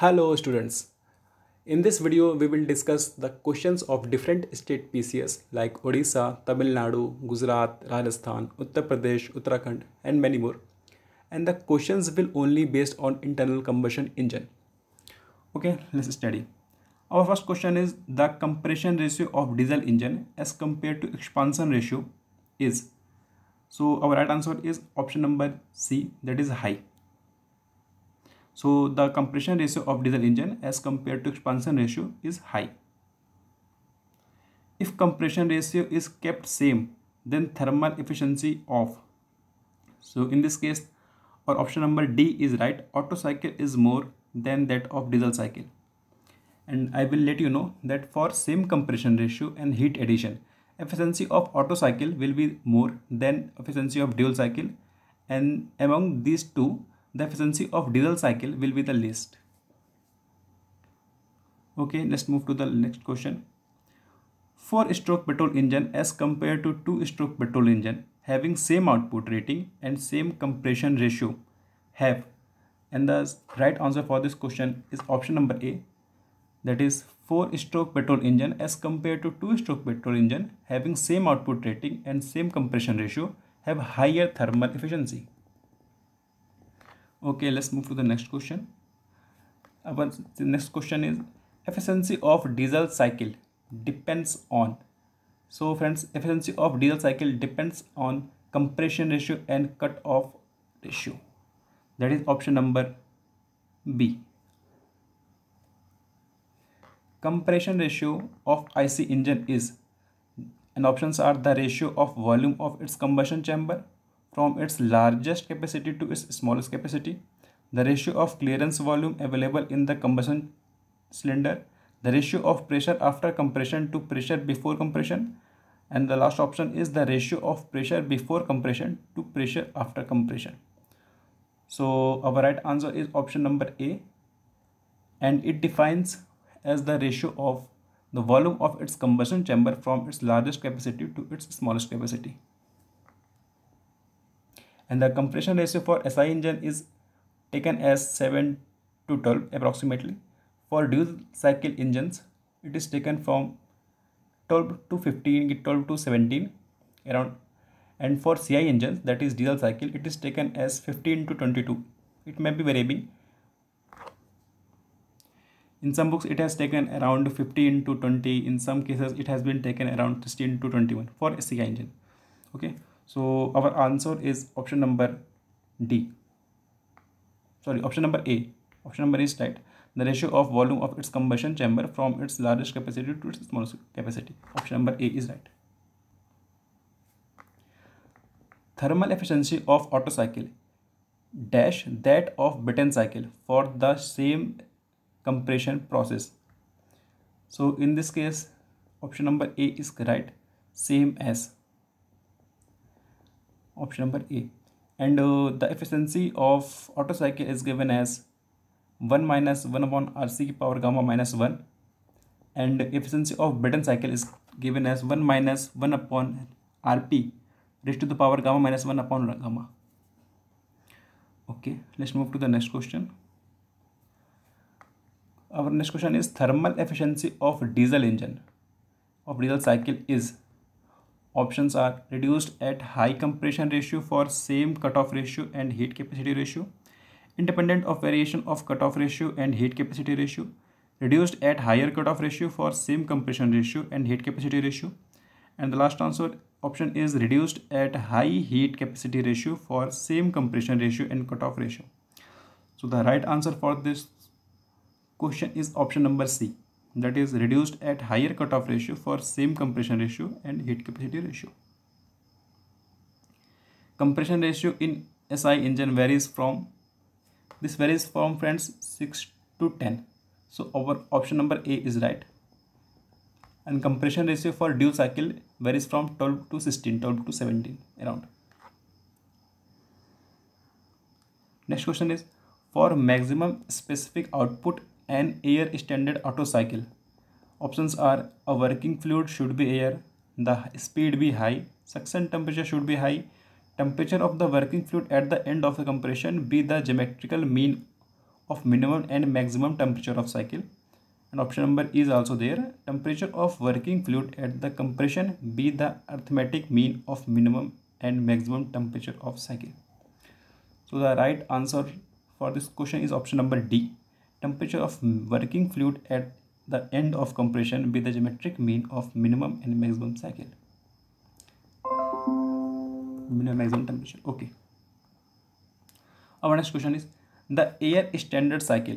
Hello students. In this video, we will discuss the questions of different state PCS like Odisha, Tamil Nadu, Gujarat, Rajasthan, Uttar Pradesh, Uttarakhand and many more. And the questions will only based on internal combustion engine. Okay, let's study. Our first question is the compression ratio of diesel engine as compared to expansion ratio is. So our right answer is option number C that is high. So the compression ratio of diesel engine as compared to expansion ratio is high. If compression ratio is kept same, then thermal efficiency off. So in this case, our option number D is right. Auto cycle is more than that of diesel cycle. And I will let you know that for same compression ratio and heat addition, efficiency of auto cycle will be more than efficiency of dual cycle. And among these two, the efficiency of diesel cycle will be the least. Okay, let's move to the next question. 4-stroke petrol engine as compared to 2-stroke petrol engine having same output rating and same compression ratio have and the right answer for this question is option number A that is 4-stroke petrol engine as compared to 2-stroke petrol engine having same output rating and same compression ratio have higher thermal efficiency okay let's move to the next question uh, Our next question is efficiency of diesel cycle depends on so friends efficiency of diesel cycle depends on compression ratio and cut off ratio that is option number b compression ratio of IC engine is and options are the ratio of volume of its combustion chamber from its largest capacity to its smallest capacity, the ratio of clearance volume available in the combustion cylinder, the ratio of pressure after compression to pressure before compression, and the last option is the ratio of pressure before compression to pressure after compression. So our right answer is option number A and it defines as the ratio of the volume of its combustion chamber from its largest capacity to its smallest capacity and the compression ratio for SI engine is taken as 7 to 12 approximately. For dual cycle engines, it is taken from 12 to 15, 12 to 17 around and for CI engines that is diesel cycle it is taken as 15 to 22 it may be variable in some books it has taken around 15 to 20 in some cases it has been taken around 16 to 21 for CI engine okay so our answer is option number D. Sorry, option number A. Option number is right. The ratio of volume of its combustion chamber from its largest capacity to its smallest capacity. Option number A is right. Thermal efficiency of auto cycle dash that of Britten cycle for the same compression process. So in this case, option number A is right, same as option number A and the efficiency of Otto cycle is given as one minus one upon r की power gamma minus one and efficiency of Brayton cycle is given as one minus one upon r p raised to the power gamma minus one upon gamma okay let's move to the next question our next question is thermal efficiency of diesel engine of diesel cycle is options are reduced at high compression ratio for same cutoff ratio and heat capacity ratio, independent of variation of cutoff ratio and heat capacity ratio, reduced at higher cutoff ratio for same compression ratio and heat capacity ratio. And the last answer option is reduced at high heat capacity ratio for same compression ratio and cutoff ratio. So the right answer for this question is option number C that is reduced at higher cutoff ratio for same compression ratio and heat capacity ratio. Compression ratio in SI engine varies from, this varies from friends 6 to 10. So our option number A is right. And compression ratio for dual cycle varies from 12 to 16, 12 to 17 around. Next question is, for maximum specific output an air standard Otto cycle options are a working fluid should be air the speed be high suction temperature should be high temperature of the working fluid at the end of the compression be the geometrical mean of minimum and maximum temperature of cycle and option number is also there temperature of working fluid at the compression be the arithmetic mean of minimum and maximum temperature of cycle so the right answer for this question is option number D temperature of working fluid at the end of compression be the geometric mean of minimum and maximum cycle. Minimum maximum temperature. Okay. Our next question is the air standard cycle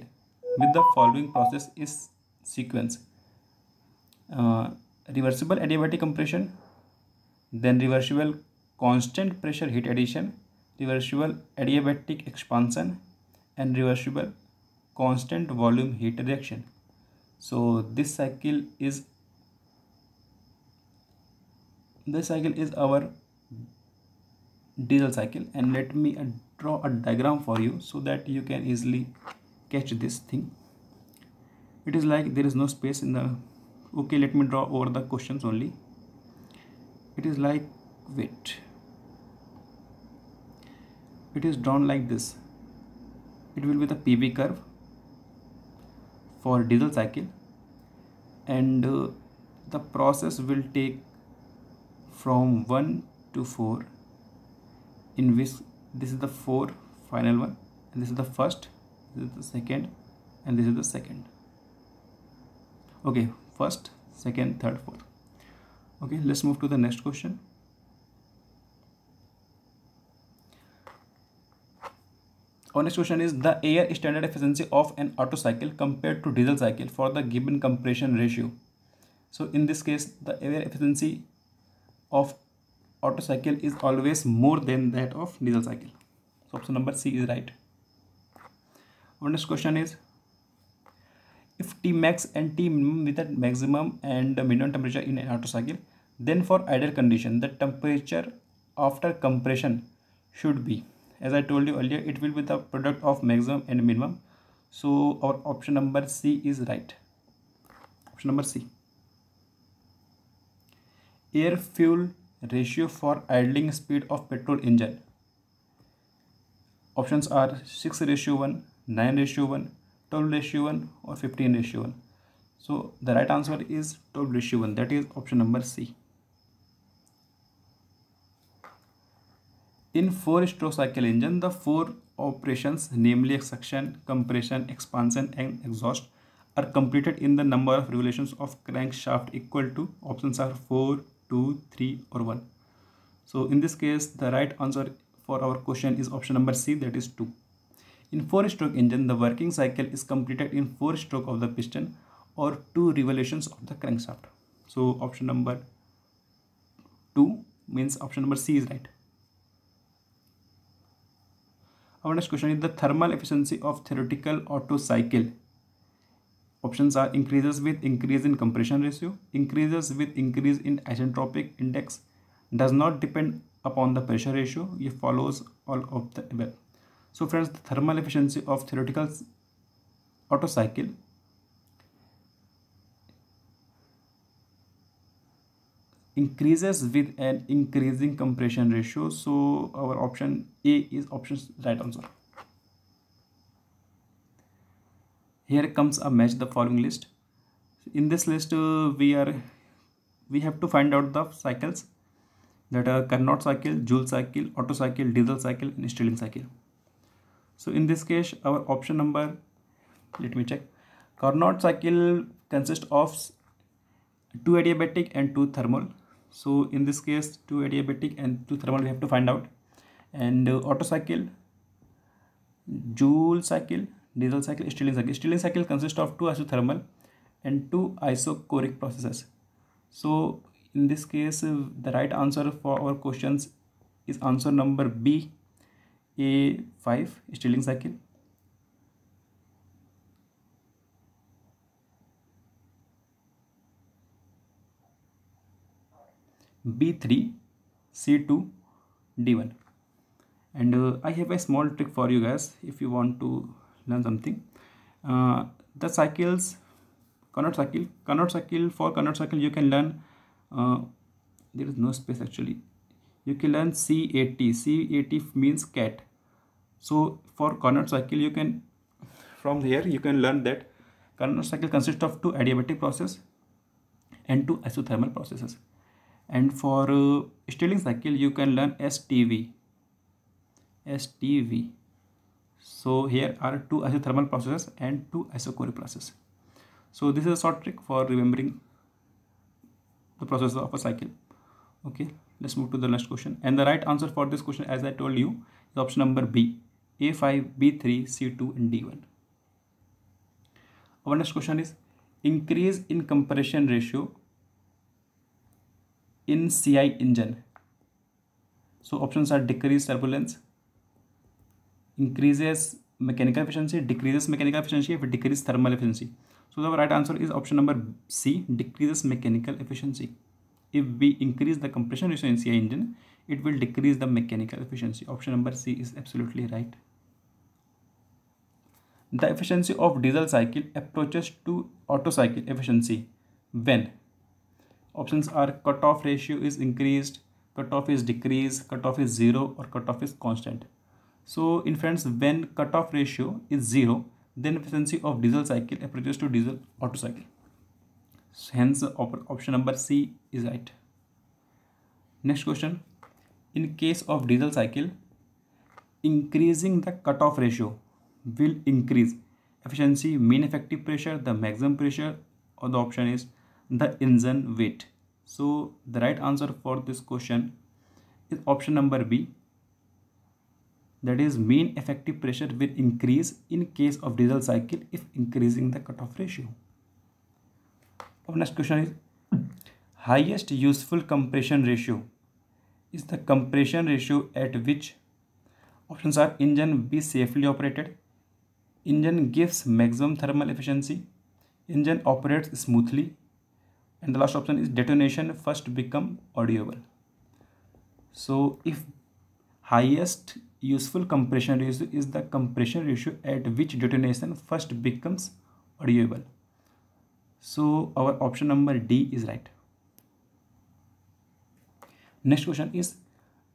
with the following process is sequence. Uh, reversible adiabatic compression, then reversible constant pressure heat addition, reversible adiabatic expansion, and reversible constant volume heat reaction so this cycle is this cycle is our diesel cycle and let me uh, draw a diagram for you so that you can easily catch this thing it is like there is no space in the okay let me draw over the questions only it is like wait it is drawn like this it will be the PV curve for diesel cycle and uh, the process will take from 1 to 4 in which this is the 4 final one and this is the first this is the second and this is the second okay first second third fourth okay let's move to the next question Our next question is the air standard efficiency of an auto cycle compared to diesel cycle for the given compression ratio. So in this case, the air efficiency of auto cycle is always more than that of diesel cycle. So option number C is right. Our next question is if T max and T minimum with a maximum and minimum temperature in an auto cycle, then for ideal condition, the temperature after compression should be as i told you earlier it will be the product of maximum and minimum so our option number c is right option number c air fuel ratio for idling speed of petrol engine options are 6 ratio 1 9 ratio 1 12 ratio 1 or 15 ratio 1 so the right answer is 12 ratio 1 that is option number c In four-stroke cycle engine, the four operations, namely suction, compression, expansion and exhaust are completed in the number of revolutions of crankshaft equal to options are 4, 2, 3 or 1. So in this case, the right answer for our question is option number C that is 2. In 4-stroke engine, the working cycle is completed in 4 stroke of the piston or 2 revolutions of the crankshaft. So option number 2 means option number C is right. Our next question is the thermal efficiency of theoretical Otto cycle. Options are increases with increase in compression ratio, increases with increase in isentropic index, does not depend upon the pressure ratio. It follows all of the above. So friends, the thermal efficiency of theoretical Otto cycle increases with an increasing compression ratio so our option a is option's right answer here comes a match the following list in this list uh, we are we have to find out the cycles that are Carnot cycle, Joule cycle, Otto cycle, Diesel cycle and Stirling cycle. So in this case our option number let me check Carnot cycle consists of two adiabatic and two thermal so in this case two adiabatic and two thermal we have to find out and uh, Otto cycle joule cycle diesel cycle stirling cycle stirling cycle consists of two isothermal and two isochoric processes so in this case uh, the right answer for our questions is answer number b a5 stirling cycle B3, C2, D1. And uh, I have a small trick for you guys if you want to learn something. Uh, the cycles, Carnot cycle, Carnot cycle, for Carnot cycle you can learn, uh, there is no space actually. You can learn C80, C80 means cat. So for Carnot cycle you can, from here you can learn that Carnot cycle consists of two adiabatic process and two isothermal processes and for uh, cycle you can learn STV STV so here are two isothermal processes and two isochoric processes so this is a short trick for remembering the process of a cycle okay let's move to the next question and the right answer for this question as I told you is option number B A5 B3 C2 and D1 our next question is increase in compression ratio in CI engine. So options are decrease turbulence, increases mechanical efficiency, decreases mechanical efficiency, if it decreases thermal efficiency. So the right answer is option number C, decreases mechanical efficiency. If we increase the compression ratio in CI engine, it will decrease the mechanical efficiency. Option number C is absolutely right. The efficiency of diesel cycle approaches to auto cycle efficiency when Options are cutoff ratio is increased, cutoff is decreased, cutoff is 0 or cutoff is constant. So in friends, when cutoff ratio is 0, then efficiency of diesel cycle approaches to diesel auto cycle. Hence op option number C is right. Next question. In case of diesel cycle, increasing the cutoff ratio will increase efficiency, mean effective pressure, the maximum pressure or the option is the engine weight. So the right answer for this question is option number B. That is mean effective pressure will increase in case of diesel cycle if increasing the cutoff ratio. Our next question is highest useful compression ratio is the compression ratio at which options are engine be safely operated, engine gives maximum thermal efficiency, engine operates smoothly, and the last option is detonation first become audible so if highest useful compression ratio is the compression ratio at which detonation first becomes audible so our option number D is right next question is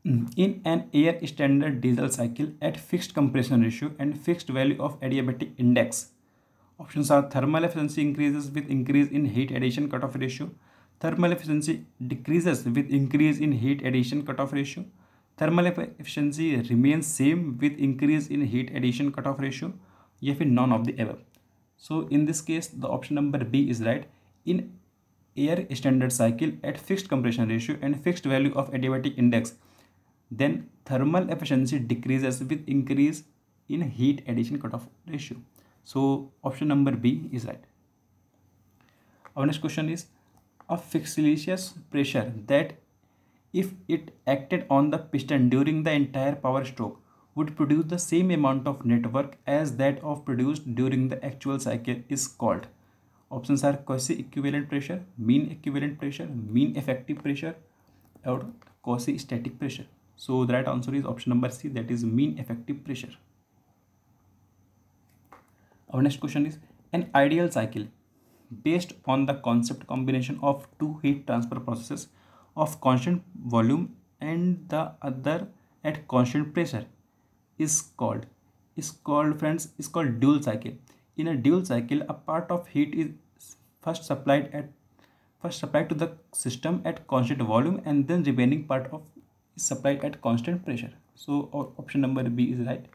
in an air standard diesel cycle at fixed compression ratio and fixed value of adiabatic index options are thermal efficiency increases with increase in heat addition cutoff ratio thermal efficiency decreases with increase in heat addition cutoff ratio thermal efficiency remains same with increase in heat addition cutoff ratio if in none of the above so in this case the option number b is right in air standard cycle at fixed compression ratio and fixed value of adiabatic index then thermal efficiency decreases with increase in heat addition cutoff ratio so option number B is right. Our next question is a fictitious pressure that if it acted on the piston during the entire power stroke would produce the same amount of net work as that of produced during the actual cycle is called. Options are quasi equivalent pressure, mean equivalent pressure, mean effective pressure or quasi static pressure. So the right answer is option number C that is mean effective pressure. Our next question is an ideal cycle based on the concept combination of two heat transfer processes of constant volume and the other at constant pressure is called is called friends is called dual cycle in a dual cycle a part of heat is first supplied at first supplied to the system at constant volume and then remaining part of is supplied at constant pressure so option number b is right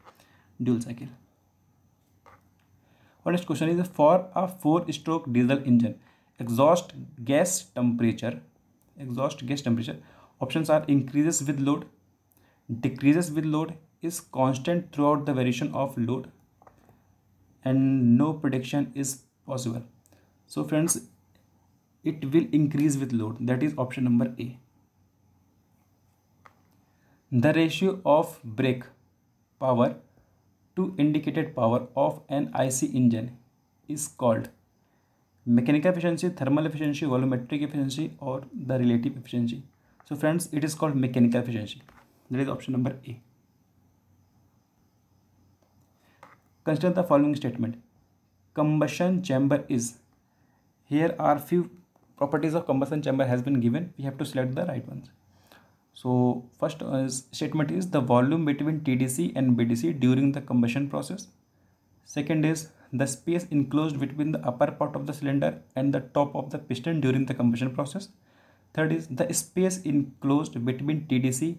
dual cycle our next question is for a four-stroke diesel engine, exhaust gas temperature, exhaust gas temperature. Options are increases with load, decreases with load, is constant throughout the variation of load, and no prediction is possible. So friends, it will increase with load. That is option number A. The ratio of brake power to indicated power of an IC engine is called mechanical efficiency thermal efficiency volumetric efficiency और the relative efficiency so friends it is called mechanical efficiency that is option number A consider the following statement combustion chamber is here are few properties of combustion chamber has been given you have to select the right ones So first uh, statement is the volume between TDC and BDC during the combustion process. Second is the space enclosed between the upper part of the cylinder and the top of the piston during the combustion process. Third is the space enclosed between TDC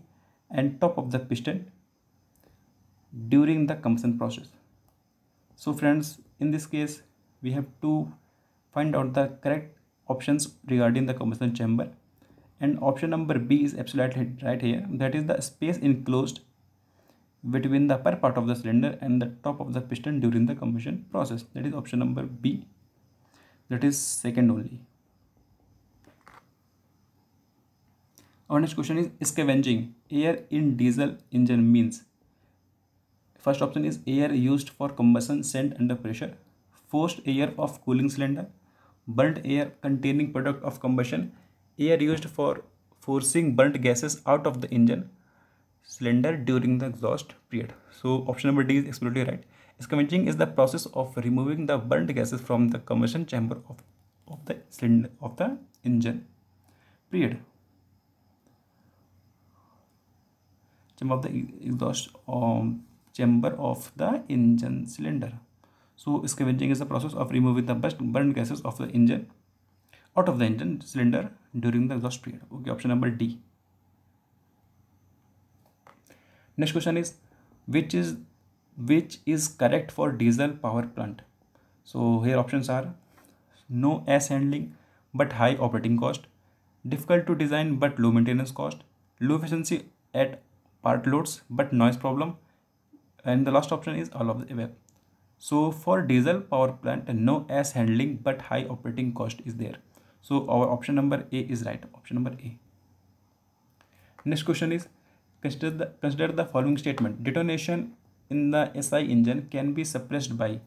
and top of the piston during the combustion process. So friends, in this case, we have to find out the correct options regarding the combustion chamber and option number B is absolutely right here that is the space enclosed between the upper part of the cylinder and the top of the piston during the combustion process that is option number B that is second only. Our next question is scavenging air in diesel engine means first option is air used for combustion sent under pressure forced air of cooling cylinder burnt air containing product of combustion air used for forcing burnt gases out of the engine cylinder during the exhaust period. So option number D is absolutely right. Scavenging is the process of removing the burnt gases from the combustion chamber of, of the cylinder of the engine period. Chamber of the exhaust um, chamber of the engine cylinder. So scavenging is the process of removing the burnt gases of the engine out of the engine cylinder during the exhaust period. Okay, option number D. Next question is which is which is correct for diesel power plant? So here options are no S handling but high operating cost, difficult to design but low maintenance cost, low efficiency at part loads but noise problem, and the last option is all of the above. So for diesel power plant, no S handling but high operating cost is there. So our option number A is right. Option number A. Next question is consider the, consider the following statement. Detonation in the SI engine can be suppressed by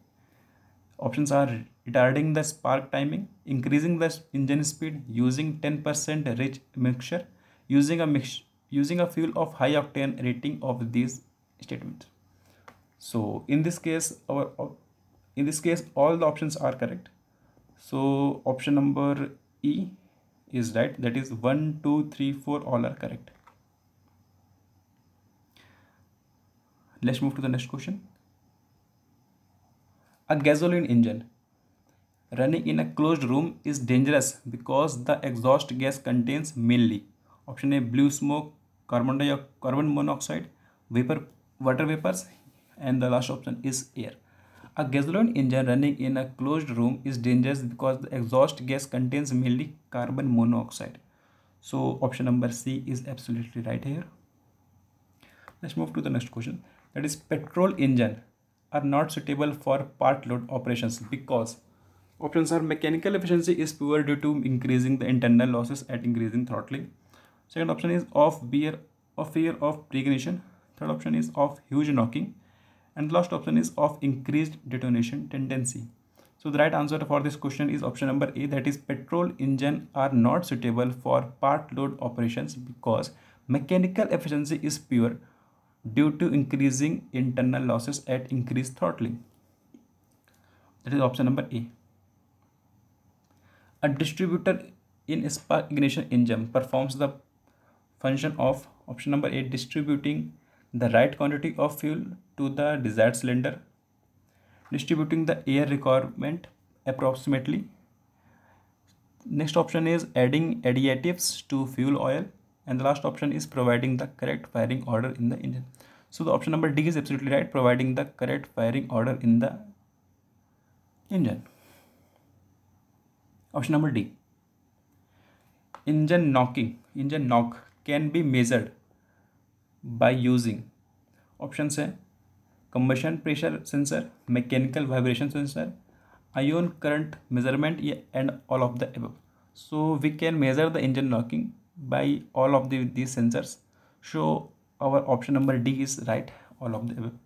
options are retarding the spark timing, increasing the engine speed, using 10% rich mixture, using a mix using a fuel of high octane rating of these statements. So in this case our in this case all the options are correct. So option number E is right that is 1 2 3 4 all are correct let's move to the next question a gasoline engine running in a closed room is dangerous because the exhaust gas contains mainly option a blue smoke carbon dioxide carbon monoxide vapor water vapors and the last option is air A gasoline engine running in a closed room is dangerous because the exhaust gas contains mainly carbon monoxide. So option number C is absolutely right here. Let's move to the next question. That is petrol engine are not suitable for part load operations because options are mechanical efficiency is poor due to increasing the internal losses at increasing throttling. Second option is beer of fear of pre-ignition. Third option is of huge knocking. And last option is of increased detonation tendency. So the right answer for this question is option number A that is petrol engine are not suitable for part load operations because mechanical efficiency is poor due to increasing internal losses at increased throttling. That is option number A. A distributor in spark ignition engine performs the function of option number A distributing the right quantity of fuel to the desired cylinder, distributing the air requirement approximately. Next option is adding additives to fuel oil and the last option is providing the correct firing order in the engine. So the option number D is absolutely right, providing the correct firing order in the engine. Option number D. Engine knocking, engine knock can be measured by using option है combustion pressure sensor mechanical vibration sensor ion current measurement and all of the above so we can measure the engine knocking by all of these sensors so our option number D is right all of the above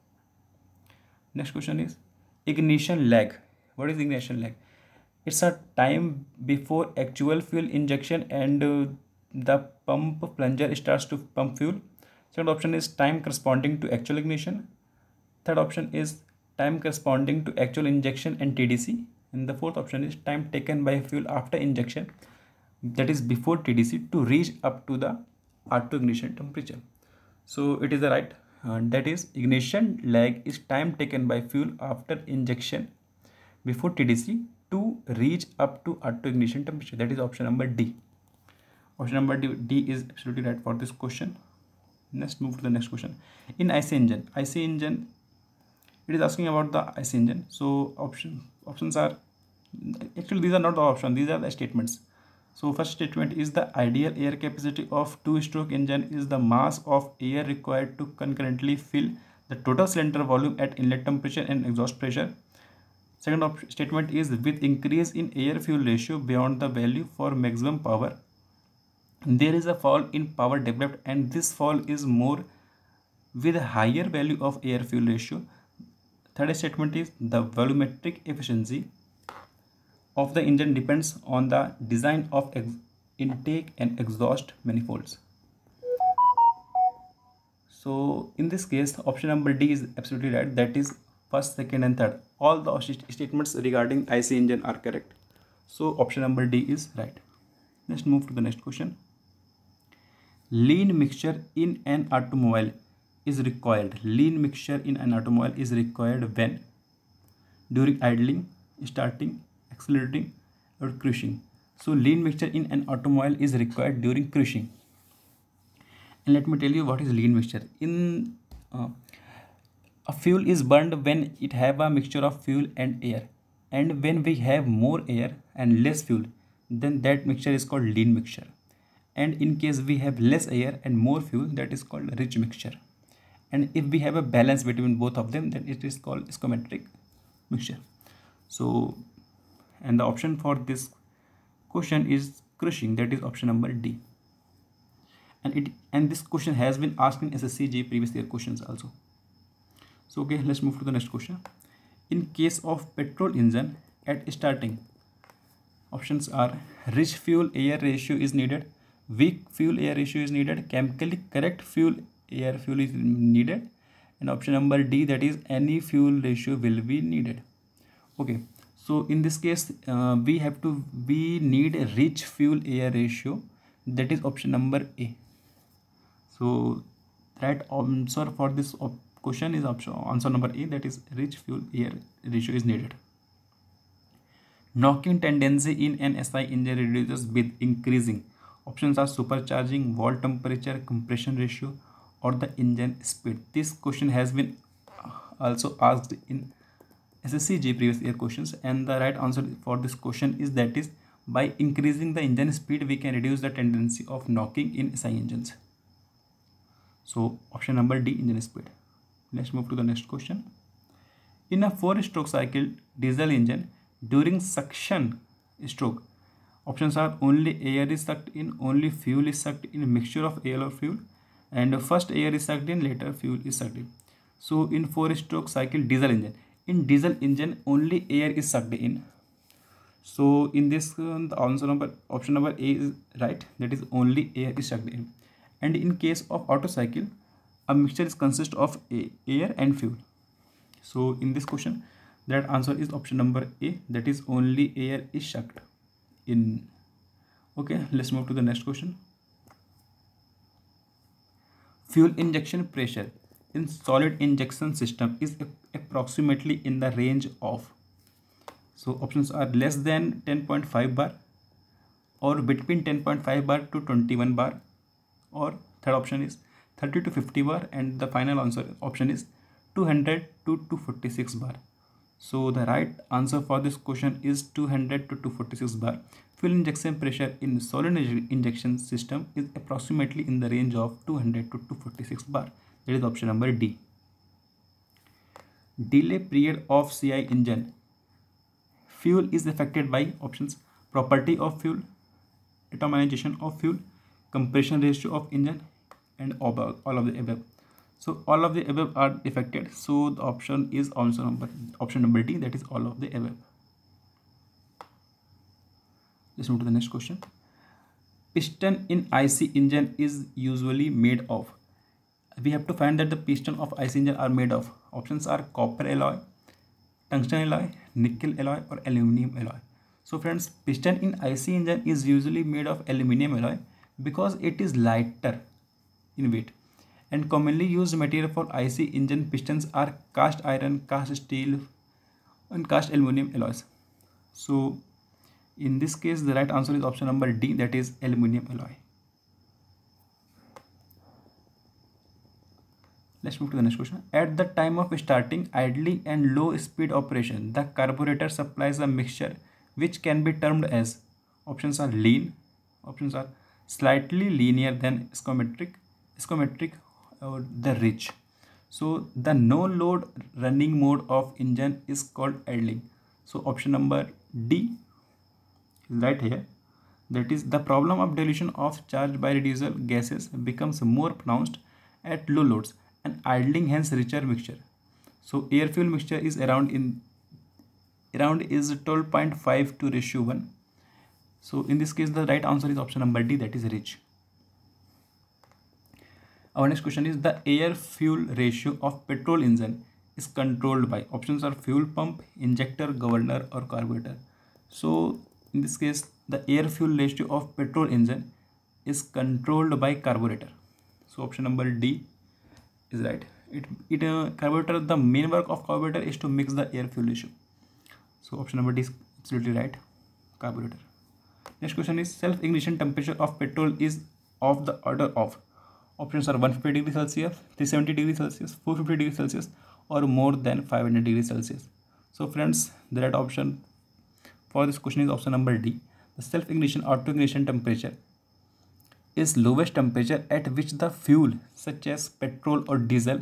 next question is ignition lag what is ignition lag it's a time before actual fuel injection and the pump plunger start to pump fuel Second option is time corresponding to actual ignition. Third option is time corresponding to actual injection and TDC. And the fourth option is time taken by fuel after injection, that is before TDC to reach up to the R2 ignition temperature. So it is the right, uh, that is ignition lag is time taken by fuel after injection before TDC to reach up to R2 ignition temperature. That is option number D. Option number D, D is absolutely right for this question let's move to the next question in IC engine IC engine it is asking about the IC engine so option options are actually these are not the options. these are the statements so first statement is the ideal air capacity of two-stroke engine is the mass of air required to concurrently fill the total cylinder volume at inlet temperature and exhaust pressure. Second statement is with increase in air fuel ratio beyond the value for maximum power there is a fall in power developed and this fall is more with higher value of air fuel ratio third statement is the volumetric efficiency of the engine depends on the design of intake and exhaust manifolds so in this case option number d is absolutely right that is first second and third all the statements regarding ic engine are correct so option number d is right let's move to the next question lean mixture in an automobile is required lean mixture in an automobile is required when during idling starting accelerating or cruising so lean mixture in an automobile is required during cruising and let me tell you what is lean mixture in uh, a fuel is burned when it have a mixture of fuel and air and when we have more air and less fuel then that mixture is called lean mixture and in case we have less air and more fuel that is called rich mixture and if we have a balance between both of them then it is called stoichiometric mixture so and the option for this question is crushing that is option number d and it and this question has been asked in SSCG previous year questions also so okay let's move to the next question in case of petrol engine at starting options are rich fuel air ratio is needed weak fuel air ratio is needed chemically correct fuel air fuel is needed and option number d that is any fuel ratio will be needed okay so in this case uh, we have to we need a rich fuel air ratio that is option number a so that answer for this question is option answer number a that is rich fuel air ratio is needed knocking tendency in an SI engine reduces with increasing Options are supercharging, wall temperature, compression ratio or the engine speed. This question has been uh, also asked in SSCG previous year questions and the right answer for this question is that is by increasing the engine speed we can reduce the tendency of knocking in SI engines. So option number D engine speed. Let's move to the next question. In a four stroke cycle diesel engine during suction stroke Options are only air is sucked in, only fuel is sucked in, mixture of air or fuel and first air is sucked in, later fuel is sucked in. So in 4 stroke cycle diesel engine, in diesel engine only air is sucked in. So in this uh, the answer number option number A is right that is only air is sucked in. And in case of auto cycle, a mixture is consist of air and fuel. So in this question that answer is option number A that is only air is sucked in okay let's move to the next question fuel injection pressure in solid injection system is approximately in the range of so options are less than 10.5 bar or between 10.5 bar to 21 bar or third option is 30 to 50 bar and the final answer option is 200 to 246 bar so the right answer for this question is 200 to 246 bar. Fuel injection pressure in solid injection system is approximately in the range of 200 to 246 bar. That is option number D. Delay period of CI engine. Fuel is affected by options property of fuel, atomization of fuel, compression ratio of engine and all of the above so all of the above are defected so the option is option number option number d that is all of the above let's move to the next question piston in ic engine is usually made of we have to find that the piston of ic engine are made of options are copper alloy tungsten alloy nickel alloy or aluminum alloy so friends piston in ic engine is usually made of aluminum alloy because it is lighter in weight and commonly used material for IC engine pistons are cast iron, cast steel and cast aluminum alloys. So in this case the right answer is option number D that is aluminum alloy. Let's move to the next question. At the time of starting idling and low speed operation, the carburetor supplies a mixture which can be termed as options are lean, options are slightly linear than stochastic, stochastic the ridge so the no load running mode of engine is called idling so option number d is right here that is the problem of dilution of charge by reducible gases becomes more pronounced at low loads and idling hence richer mixture so air fuel mixture is around in around is 12.5 to ratio 1 so in this case the right answer is option number d that is rich our next question is the air fuel ratio of petrol engine is controlled by options are fuel pump, injector, governor or carburetor. So in this case the air fuel ratio of petrol engine is controlled by carburetor. So option number D is right. It, it uh, carburetor the main work of carburetor is to mix the air fuel ratio. So option number D is absolutely right. Carburetor. Next question is self ignition temperature of petrol is of the order of options are 150 degrees celsius 370 degrees celsius 450 degrees celsius or more than 500 degrees celsius so friends the right option for this question is option number d the self ignition auto ignition temperature is lowest temperature at which the fuel such as petrol or diesel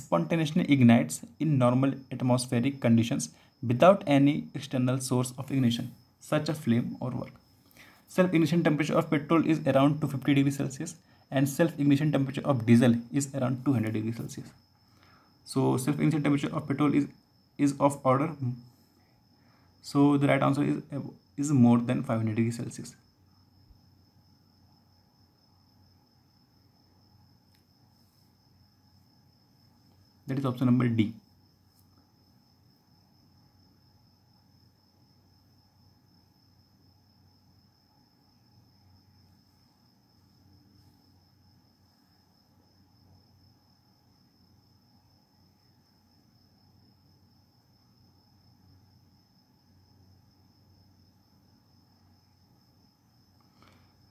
spontaneously ignites in normal atmospheric conditions without any external source of ignition such as flame or work self ignition temperature of petrol is around 250 degrees celsius and self-ignition temperature of diesel is around 200 degrees Celsius. So self-ignition temperature of petrol is, is of order. So the right answer is, is more than 500 degrees Celsius. That is option number D.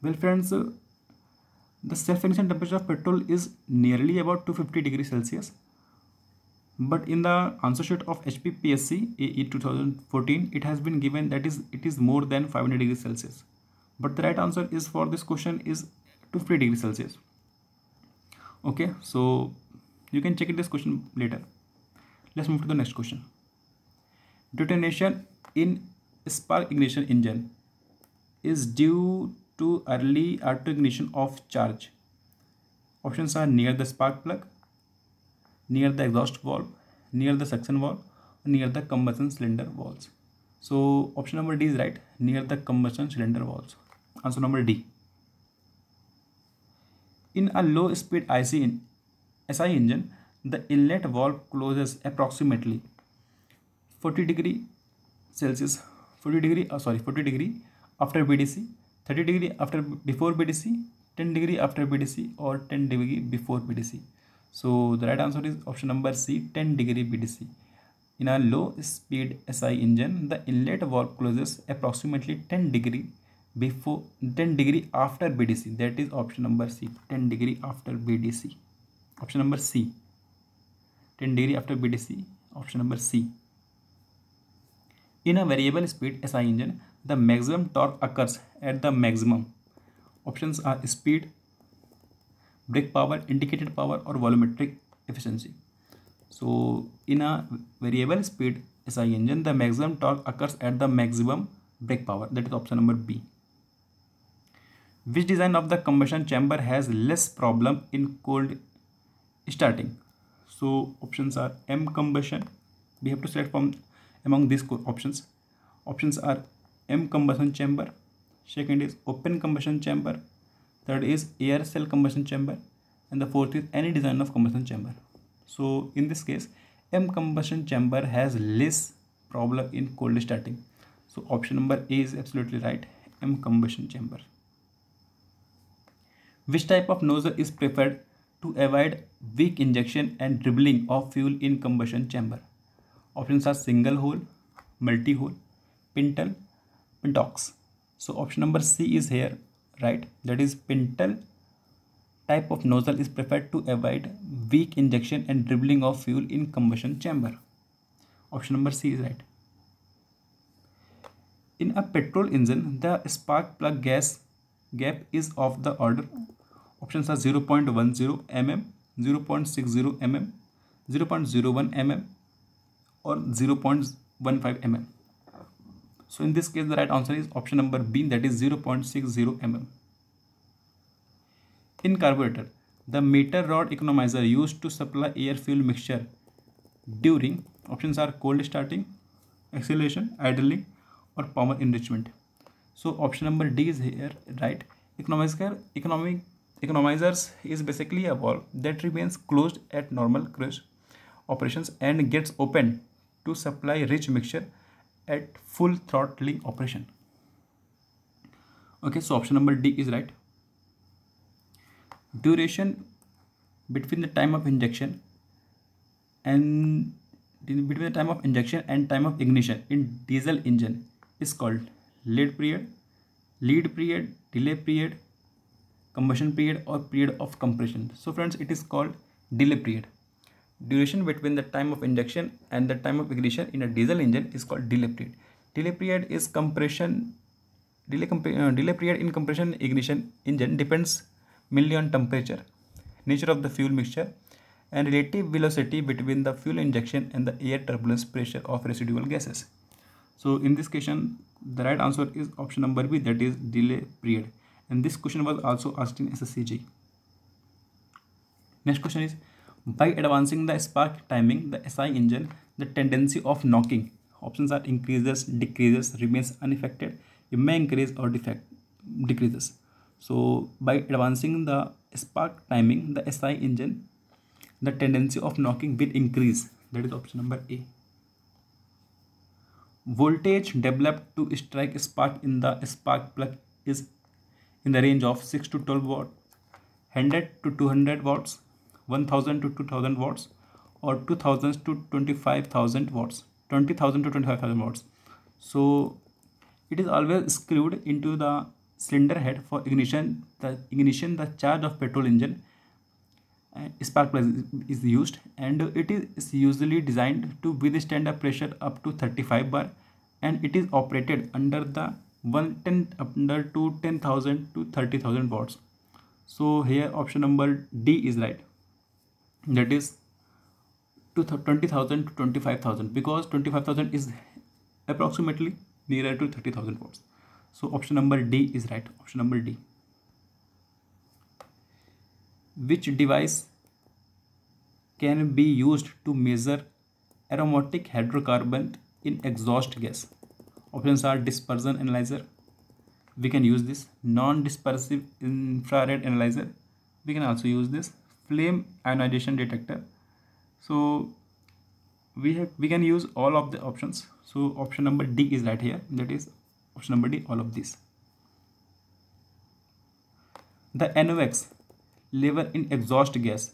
well friends uh, the self-ignition temperature of petrol is nearly about 250 degrees celsius but in the answer sheet of HPPSC AE 2014 it has been given that is it is more than 500 degrees Celsius but the right answer is for this question is 250 degrees Celsius okay so you can check it this question later let's move to the next question detonation in spark ignition engine is due to early ignition of charge. Options are near the spark plug, near the exhaust valve, near the suction valve, near the combustion cylinder walls. So option number D is right, near the combustion cylinder walls. Answer number D. In a low speed IC in SI engine, the inlet valve closes approximately 40 degree Celsius, 40 degree, uh, sorry, 40 degree after BDC 30 degree after before BDC, 10 degree after BDC or 10 degree before BDC. So the right answer is option number C 10 degree BDC. In a low speed SI engine, the inlet valve closes approximately 10 degree before 10 degree after BDC. That is option number C 10 degree after BDC. Option number C 10 degree after BDC. Option number C. In a variable speed SI engine, the maximum torque occurs at the maximum. Options are speed, brake power, indicated power or volumetric efficiency. So in a variable speed SI engine, the maximum torque occurs at the maximum brake power. That is option number B. Which design of the combustion chamber has less problem in cold starting? So options are M combustion. We have to select from among these options. Options are M combustion chamber, second is open combustion chamber, third is air cell combustion chamber and the fourth is any design of combustion chamber. So in this case M combustion chamber has less problem in cold starting. So option number A is absolutely right M combustion chamber. Which type of nozzle is preferred to avoid weak injection and dribbling of fuel in combustion chamber? Options are single hole, multi hole, pintle pentox so option number c is here right that is pintel type of nozzle is preferred to avoid weak injection and dribbling of fuel in combustion chamber option number c is right in a petrol engine, the spark plug gas gap is of the order. Options are 0.10 mm, 0.60 mm, 0.01 mm or 0.15 mm. So in this case, the right answer is option number B, that is 0.60 mm. In carburetor, the meter rod economizer used to supply air fuel mixture during options are cold starting, acceleration, idling, or power enrichment. So option number D is here, right? Economizer, economic economizers is basically a valve that remains closed at normal crush operations and gets open to supply rich mixture at full throttling operation. Okay, so option number D is right. Duration between the time of injection and between the time of injection and time of ignition in diesel engine is called lead period, lead period, delay period, combustion period or period of compression. So friends, it is called delay period duration between the time of injection and the time of ignition in a diesel engine is called delay period. Delay period is compression, delay, uh, delay period in compression ignition engine depends mainly on temperature, nature of the fuel mixture and relative velocity between the fuel injection and the air turbulence pressure of residual gases. So in this question, the right answer is option number B that is delay period. And this question was also asked in SSCG. Next question is by advancing the spark timing, the SI engine, the tendency of knocking options are increases, decreases, remains unaffected. It may increase or defect, decreases. So by advancing the spark timing, the SI engine, the tendency of knocking will increase. That is option number A. Voltage developed to strike spark in the spark plug is in the range of 6 to 12 watt, 100 to 200 watts, 1000 to 2000 watts or 2000 to 25000 watts 20000 to 25000 watts so it is always screwed into the cylinder head for ignition the ignition the charge of petrol engine uh, spark plug is used and it is usually designed to withstand a pressure up to 35 bar and it is operated under the 110 under to 10000 to 30000 watts so here option number d is right that is to 20,000 to 25,000 because 25,000 is approximately nearer to 30,000 volts. So option number D is right, option number D. Which device can be used to measure aromatic hydrocarbon in exhaust gas? Options are dispersion analyzer. We can use this non-dispersive infrared analyzer. We can also use this flame ionization detector so we have we can use all of the options so option number d is right here that is option number d all of these the NOx level in exhaust gas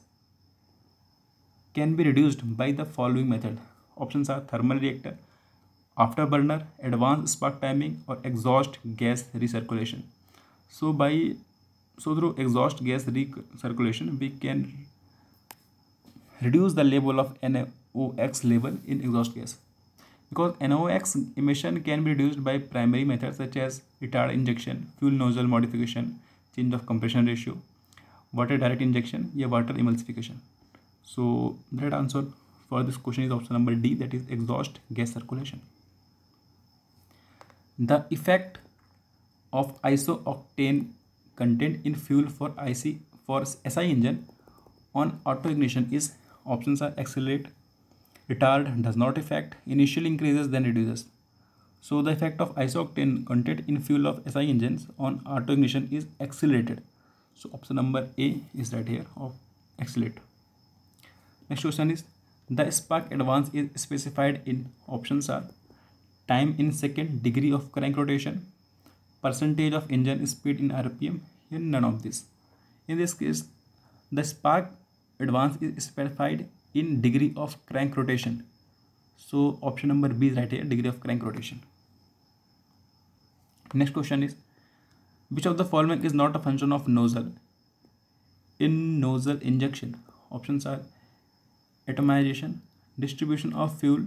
can be reduced by the following method options are thermal reactor afterburner advanced spark timing or exhaust gas recirculation so by so through exhaust gas recirculation we can reduce the level of NOx level in exhaust gas because NOx emission can be reduced by primary methods such as retard injection, fuel nozzle modification, change of compression ratio, water direct injection या water emulsification. So the right answer for this question is option number D that is exhaust gas circulation. The effect of isooctane content in fuel for IC for SI engine on auto ignition is options are accelerate, retard, does not affect, initially increases then reduces. So the effect of isoctane content in fuel of SI engines on auto ignition is accelerated. So option number A is right here of accelerate. Next question is the spark advance is specified in options are time in second degree of crank rotation, percentage of engine speed in RPM, in none of this in this case the spark advance is specified in degree of crank rotation so option number b is right here degree of crank rotation next question is which of the following is not a function of nozzle in nozzle injection options are atomization distribution of fuel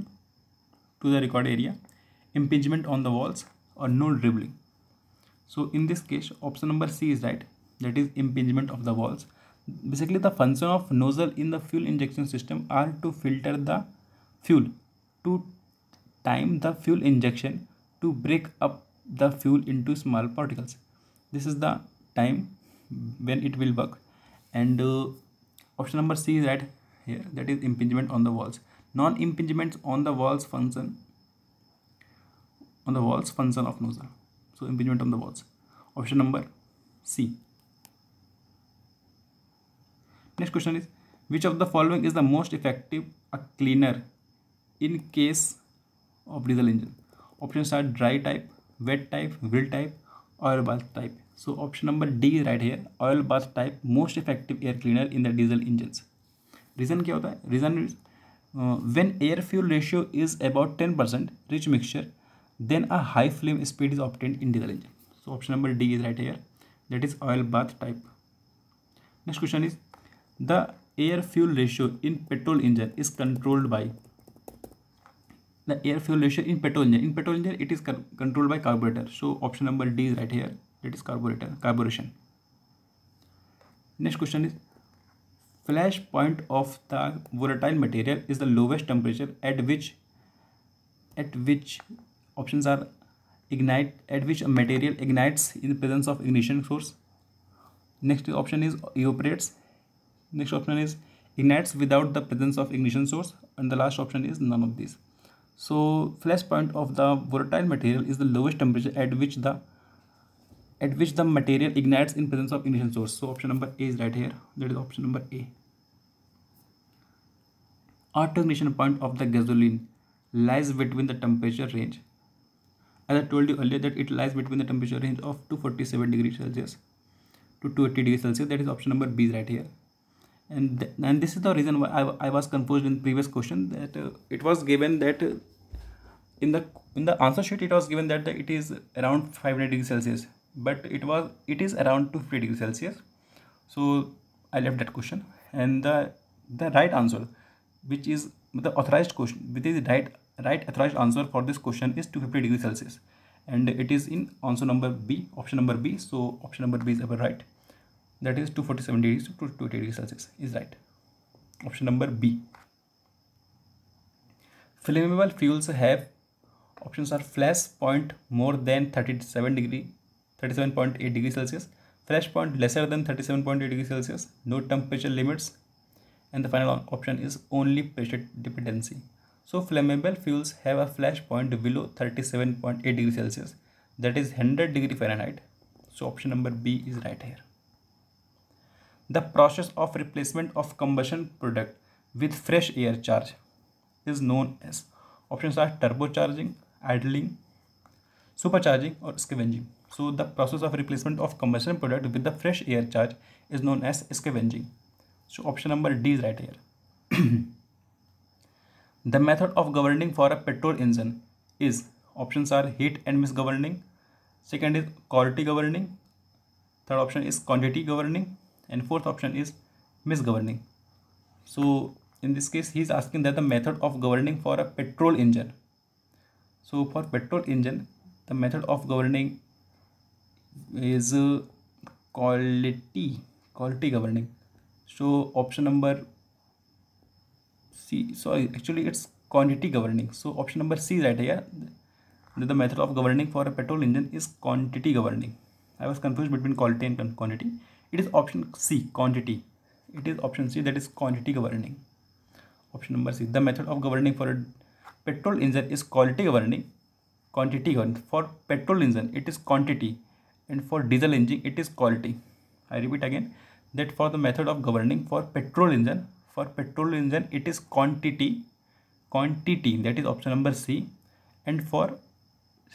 to the record area impingement on the walls or no dribbling so in this case, option number C is right, that is impingement of the walls. Basically, the function of nozzle in the fuel injection system are to filter the fuel, to time the fuel injection, to break up the fuel into small particles. This is the time when it will work. And uh, option number C is right here, that is impingement on the walls. Non-impingements on the walls function on the walls function of nozzle. So तो impingement on the walls option number C next question is which of the following is the most effective air cleaner in case of diesel engine options are dry type wet type will type oil bath type so option number D right here oil bath type most effective air cleaner in the diesel engine reason क्या होता है reason is when air fuel ratio is about ten percent rich mixture then a high flame speed is obtained in diesel engine. So option number D is right here. That is oil bath type. Next question is the air fuel ratio in petrol engine is controlled by the air fuel ratio in petrol engine. In petrol engine, it is controlled by carburetor. So option number D is right here. That is carburetor carburation. Next question is flash point of the volatile material is the lowest temperature at which at which options are ignite at which a material ignites in the presence of ignition source next option is evaporates next option is ignites without the presence of ignition source and the last option is none of these so flash point of the volatile material is the lowest temperature at which the at which the material ignites in presence of ignition source so option number a is right here that is option number a auto ignition point of the gasoline lies between the temperature range as I told you earlier that it lies between the temperature range of 247 degrees Celsius to 280 degrees Celsius. That is option number B right here. And, th and this is the reason why I, I was confused in previous question that uh, it was given that uh, in the in the answer sheet it was given that the, it is around 500 degrees Celsius but it was it is around 250 degrees Celsius so I left that question and the the right answer which is the authorized question which is the right right authorized answer for this question is 250 degrees Celsius and it is in answer number B, option number B. So option number B is ever right. That is 247 degrees to 280 degrees Celsius is right. Option number B. Flammable fuels have options are flash point more than 37 degree 37.8 degrees Celsius, flash point lesser than 37.8 degrees Celsius, no temperature limits, and the final option is only pressure dependency. So flammable fuels have a flash point below 37.8 degree Celsius that is 100 degree Fahrenheit. So option number B is right here. The process of replacement of combustion product with fresh air charge is known as options are turbocharging, idling, supercharging or scavenging. So the process of replacement of combustion product with the fresh air charge is known as scavenging. So option number D is right here. The method of governing for a petrol engine is options are heat and miss governing, second is quality governing, third option is quantity governing, and fourth option is miss governing. So in this case, he is asking that the method of governing for a petrol engine. So for petrol engine, the method of governing is uh, quality quality governing so option number so actually it's quantity governing. So option number C is right here. The, the method of governing for a petrol engine is quantity governing. I was confused between quality and quantity. It is option C, quantity. It is option C that is quantity governing. Option number C. The method of governing for a petrol engine is quality governing. Quantity governing. For petrol engine, it is quantity. And for diesel engine, it is quality. I repeat again that for the method of governing for petrol engine, for petrol engine it is quantity quantity that is option number c and for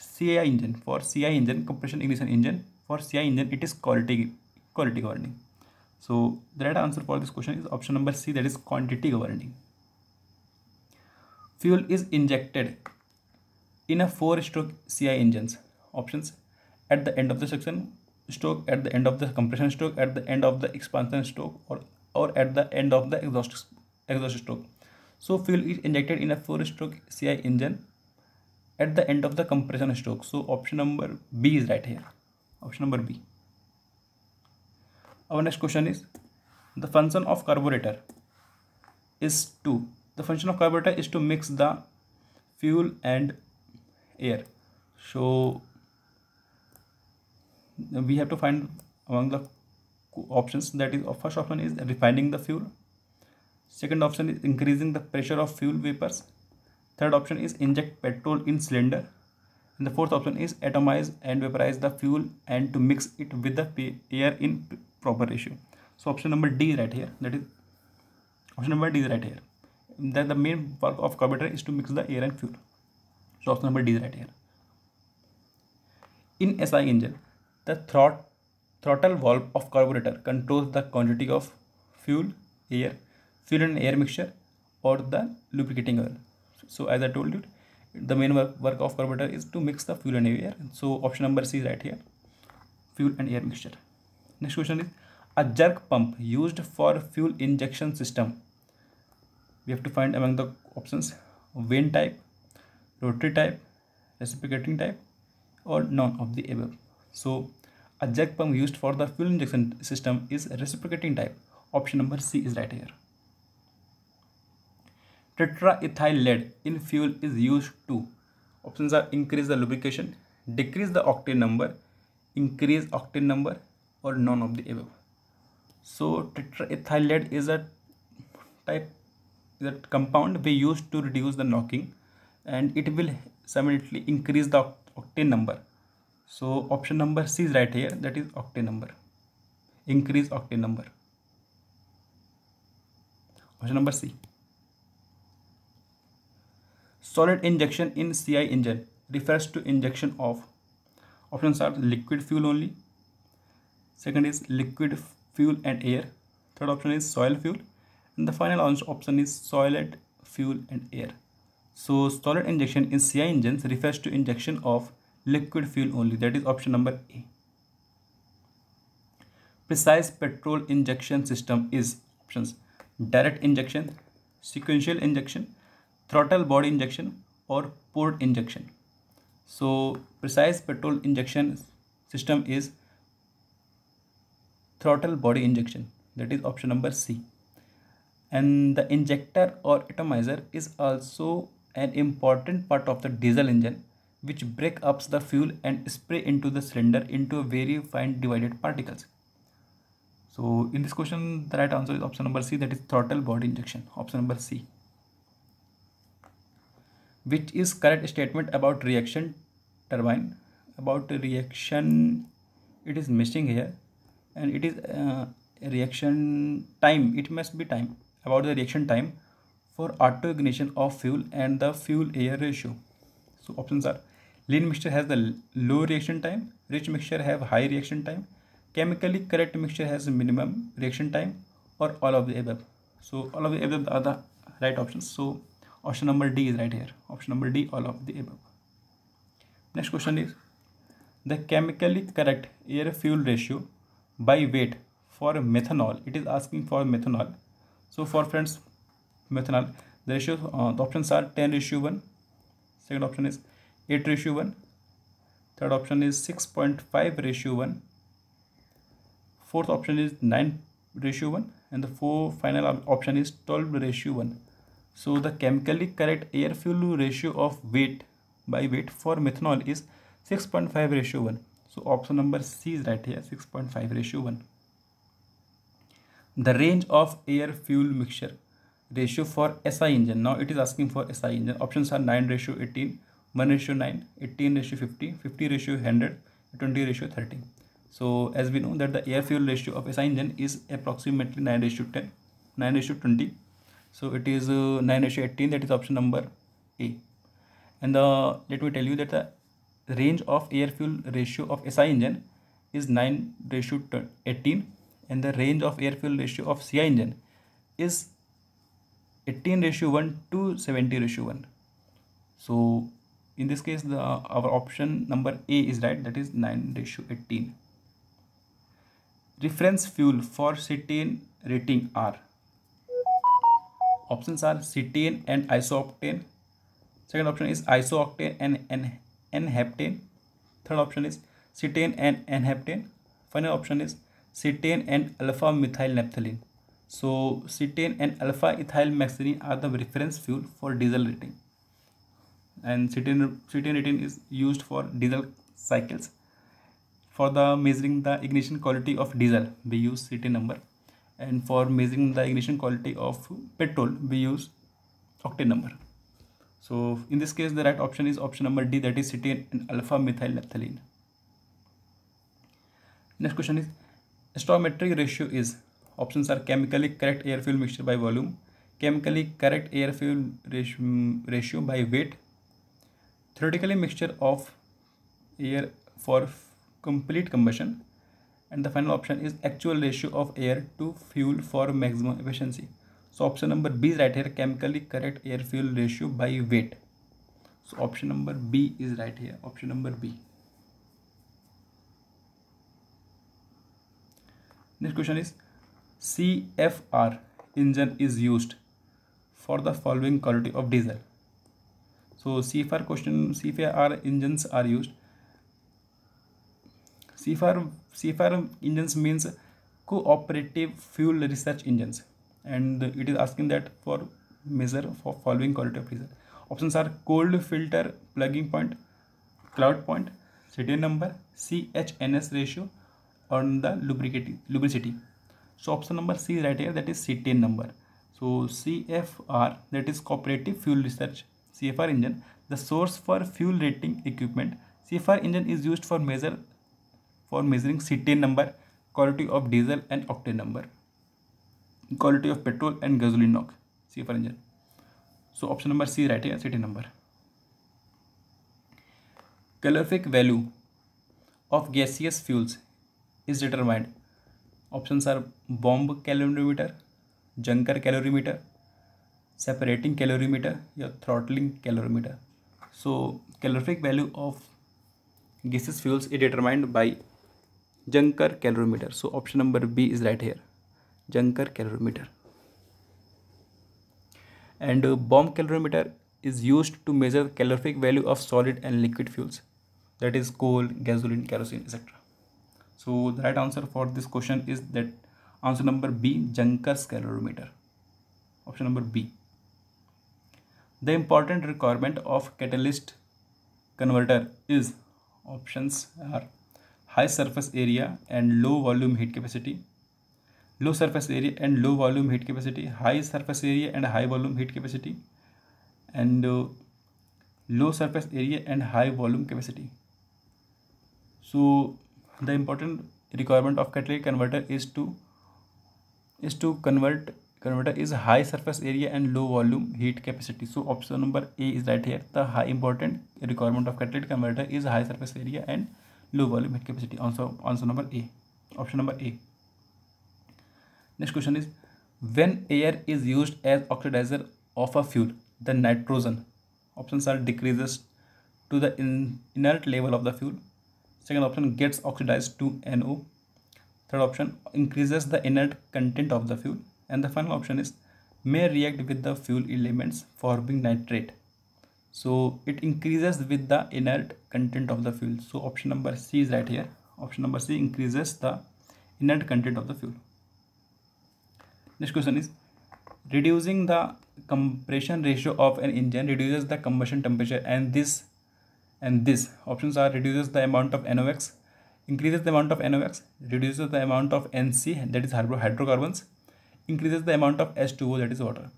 ci engine for ci engine compression ignition engine for ci engine it is quality quality governing so the right answer for this question is option number c that is quantity governing fuel is injected in a four stroke ci engines options at the end of the section, stroke at the end of the compression stroke at the end of the expansion stroke or or at the end of the exhaust, exhaust stroke. So fuel is injected in a 4-stroke CI engine at the end of the compression stroke. So option number B is right here. Option number B. Our next question is the function of carburetor is to the function of carburetor is to mix the fuel and air. So we have to find among the options that is first option is refining the fuel second option is increasing the pressure of fuel vapors third option is inject petrol in cylinder and the fourth option is atomize and vaporize the fuel and to mix it with the air in proper ratio so option number d is right here that is option number d is right here that the main work of carburetor is to mix the air and fuel so option number d is right here in si engine the throttle Throttle valve of carburetor controls the quantity of fuel, air, fuel and air mixture or the lubricating oil. So as I told you, the main work, work of carburetor is to mix the fuel and air. So option number C is right here, fuel and air mixture. Next question is, a jerk pump used for fuel injection system. We have to find among the options, vane type, rotary type, reciprocating type or none of the above. So a jet pump used for the fuel injection system is reciprocating type. Option number C is right here. Tetraethyl lead in fuel is used to. Options are increase the lubrication, decrease the octane number, increase octane number or none of the above. So tetraethyl lead is a type that compound we use to reduce the knocking and it will simultaneously increase the octane number so option number C is right here that is octane number. Increase octane number. Option number C. Solid injection in CI engine refers to injection of options are liquid fuel only. Second is liquid fuel and air. Third option is soil fuel. And the final option is solid fuel and air. So solid injection in CI engines refers to injection of liquid fuel only. That is option number A. Precise petrol injection system is options direct injection, sequential injection, throttle body injection or port injection. So precise petrol injection system is throttle body injection that is option number C and the injector or atomizer is also an important part of the diesel engine which break up the fuel and spray into the cylinder into a very fine divided particles. So in this question, the right answer is option number C, that is throttle body injection, option number C. Which is correct statement about reaction turbine, about reaction, it is missing here and it is uh, reaction time, it must be time, about the reaction time for auto ignition of fuel and the fuel air ratio. So options are lean mixture has the low reaction time, rich mixture have high reaction time, chemically correct mixture has minimum reaction time or all of the above. So all of the above are the right options. So option number D is right here. Option number D, all of the above. Next question is the chemically correct air fuel ratio by weight for methanol. It is asking for methanol. So for friends, methanol, the ratio, uh, the options are 10 ratio 1, second option is 8 ratio 1 third option is 6.5 ratio 1 fourth option is 9 ratio 1 and the four final option is 12 ratio 1 so the chemically correct air fuel ratio of weight by weight for methanol is 6.5 ratio 1 so option number c is right here 6.5 ratio 1 the range of air fuel mixture ratio for SI engine. Now it is asking for SI engine. Options are 9 ratio 18, 1 ratio 9, 18 ratio 50, 50 ratio 100, 20 ratio 30. So as we know that the air fuel ratio of SI engine is approximately 9 ratio 10, 9 ratio 20. So it is uh, 9 ratio 18 that is option number A. And the, uh, let me tell you that the range of air fuel ratio of SI engine is 9 ratio 18 and the range of air fuel ratio of CI engine is 18 ratio 1 to 70 ratio 1 so in this case the our option number a is right that is 9 ratio 18 reference fuel for cetane rating are options are cetane and isooctane second option is isooctane and n n-heptane third option is cetane and n-heptane final option is cetane and alpha methyl naphthalene so cetane and alpha ethyl maxine are the reference fuel for diesel rating. And cetane, cetane rating is used for diesel cycles. For the measuring the ignition quality of diesel, we use cetane number. And for measuring the ignition quality of petrol, we use octane number. So in this case, the right option is option number D, that is cetane and alpha methyl naphthalene. Next question is, stoichiometric ratio is option are chemically correct air fuel mixture by volume chemically correct air fuel ratio by weight theoretically mixture of air for complete combustion and the final option is actual ratio of air to fuel for maximum efficiency so option number B is right here chemically correct air fuel ratio by weight so option number B is right here option number B next question is CFR engine is used for the following quality of diesel. So CFR question CFR engines are used. CFR CFR engines means cooperative fuel research engines and it is asking that for measure for following quality of diesel. Options are cold filter plugging point, cloud point, CDN number, CHNS ratio, and the lubricity. lubricity. So option number C is right here that CTN number. So CFR that is Cooperative Fuel Research CFR engine the source for fuel rating equipment. CFR engine is used for measure for measuring CTN number quality of diesel and octane number quality of petrol and gasoline knock CFR engine. So option number C right here c number. Calorific value of gaseous fuels is determined option are bomb calorimeter Junker calorimeter separating calorimeter या throttling calorimeter so calorific value of gaseous fuels is determined by Junker calorimeter so option number B is right here Junker calorimeter and bomb calorimeter is use to measure calorific value of solid and liquid fuels that is coal gasoline kerosene etcetera So the right answer for this question is that answer number B, Junker's calorimeter. Option number B. The important requirement of catalyst converter is options are high surface area and low volume heat capacity, low surface area and low volume heat capacity, high surface area and high volume heat capacity, and uh, low surface area and high volume capacity. So the important requirement of catalytic converter is to is to convert converter is high surface area and low volume heat capacity so option number a is right here the high important requirement of catalytic converter is high surface area and low volume heat capacity also answer number a option number a next question is when air is used as oxidizer of a fuel the nitrogen options are decreases to the in, inert level of the fuel second option gets oxidized to NO, third option increases the inert content of the fuel and the final option is may react with the fuel elements forming nitrate. So it increases with the inert content of the fuel. So option number C is right here. Option number C increases the inert content of the fuel. Next question is reducing the compression ratio of an engine reduces the combustion temperature and this and this options are reduces the amount of NOx, increases the amount of NOx, reduces the amount of NC that is hydrocarbons, increases the amount of H2O that is water.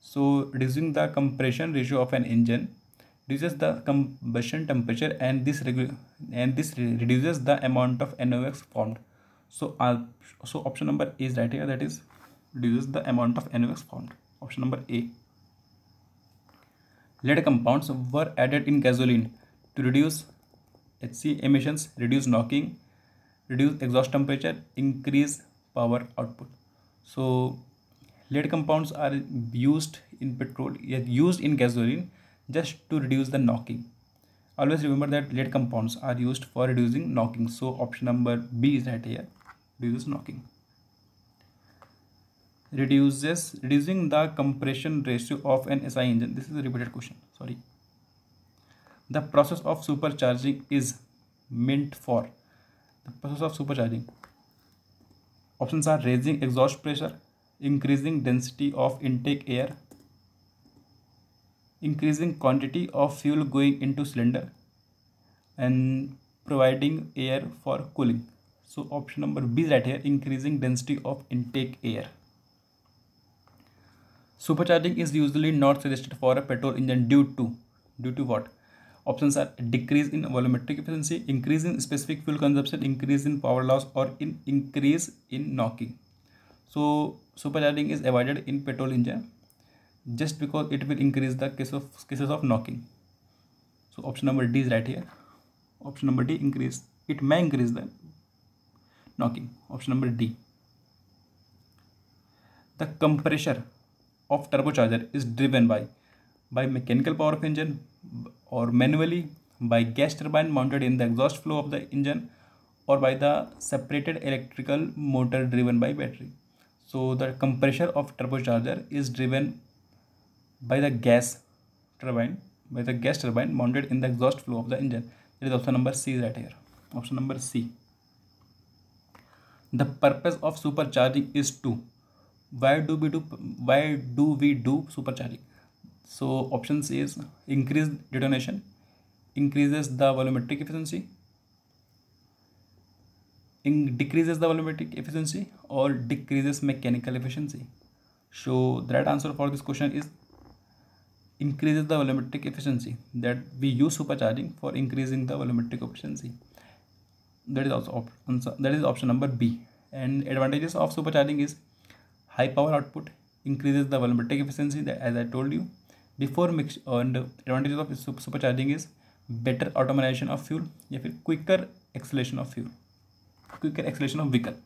So reducing the compression ratio of an engine reduces the combustion temperature and this and this reduces the amount of NOx formed. So uh, so option number A is right here that is reduces the amount of NOx formed. Option number A. Lead compounds were added in gasoline to reduce HC emissions, reduce knocking, reduce exhaust temperature, increase power output. So lead compounds are used in petrol, used in gasoline just to reduce the knocking. Always remember that lead compounds are used for reducing knocking. So option number B is right here, reduce knocking. Reduces, reducing the compression ratio of an SI engine. This is a repeated question, sorry the process of supercharging is meant for the process of supercharging options are raising exhaust pressure increasing density of intake air increasing quantity of fuel going into cylinder and providing air for cooling so option number b is right here increasing density of intake air supercharging is usually not suggested for a petrol engine due to due to what Options are decrease in volumetric efficiency, increase in specific fuel consumption, increase in power loss or in increase in knocking. So supercharging is avoided in petrol engine just because it will increase the case of cases of knocking. So option number D is right here. Option number D increase. It may increase the knocking. Option number D. The compressor of turbocharger is driven by by mechanical power of engine or manually by gas turbine mounted in the exhaust flow of the engine or by the separated electrical motor driven by battery. So the compressor of turbocharger is driven by the gas turbine by the gas turbine mounted in the exhaust flow of the engine. It is option number C right here. Option number C. The purpose of supercharging is to why do we do why do we do supercharging? So option C is increased detonation increases the volumetric efficiency, in decreases the volumetric efficiency or decreases mechanical efficiency. So the right answer for this question is increases the volumetric efficiency that we use supercharging for increasing the volumetric efficiency. That is also option that is option number B. And advantages of supercharging is high power output increases the volumetric efficiency that as I told you before mix uh, and advantages of supercharging is better automation of fuel या quicker acceleration of fuel quicker acceleration of vehicle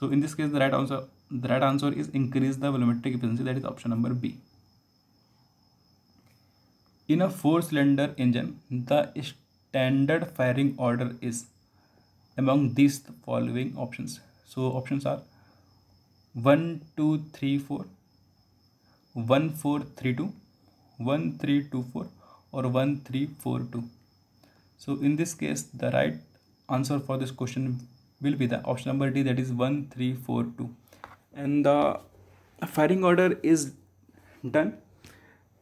so in this case the right answer the right answer is increase the volumetric efficiency that is option number B in a four cylinder engine the standard firing order is among these following options so options are 1 2 3 4 1 4 3 2 1324 or 1342 so in this case the right answer for this question will be the option number D that is 1342 and the firing order is done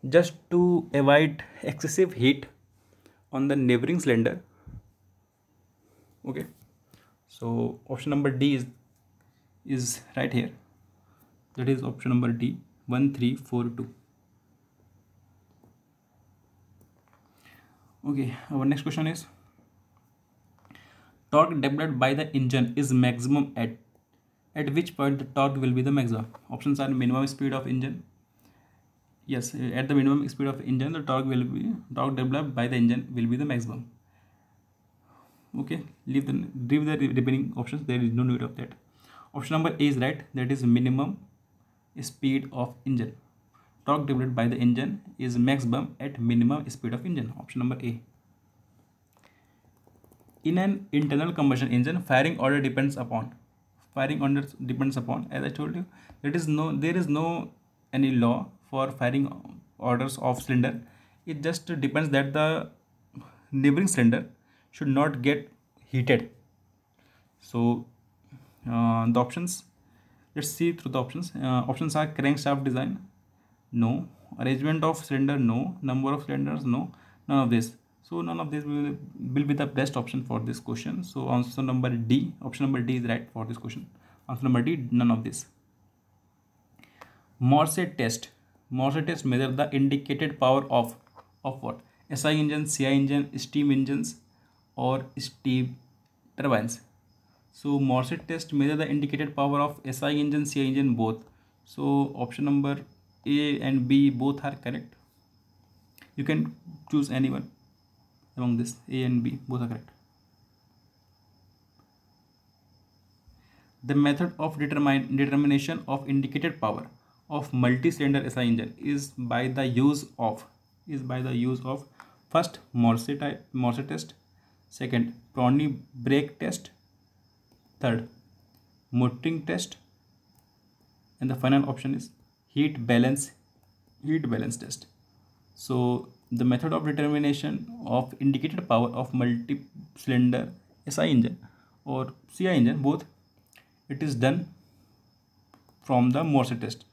just to avoid excessive heat on the neighboring cylinder okay so option number D is is right here that is option number D 1342 okay our next question is torque developed by the engine is maximum at at which point the torque will be the maximum options are minimum speed of engine yes at the minimum speed of engine the torque will be torque developed by the engine will be the maximum okay leave the leave the remaining options there is no need of that option number a is right that is minimum speed of engine torque developed by the engine is maximum at minimum speed of engine option number a in an internal combustion engine firing order depends upon firing order depends upon as i told you there is no there is no any law for firing orders of cylinder it just depends that the neighboring cylinder should not get heated so uh, the options let's see through the options uh, options are crankshaft design no arrangement of cylinder no number of cylinders no none of this so none of this will, will be the best option for this question so answer number d option number d is right for this question answer number d none of this morse test morse test measure the indicated power of of what si engine ci engine steam engines or steam turbines so morse test measure the indicated power of si engine ci engine both so option number a and B both are correct you can choose anyone among this A and B both are correct the method of determine determination of indicated power of multi-cylinder SI engine is by the use of is by the use of first Morse, type, Morse test second Prony brake test third motoring test and the final option is heat balance heat balance test so the method of determination of indicated power of multi cylinder SI engine or CI engine both it is done from the Morse test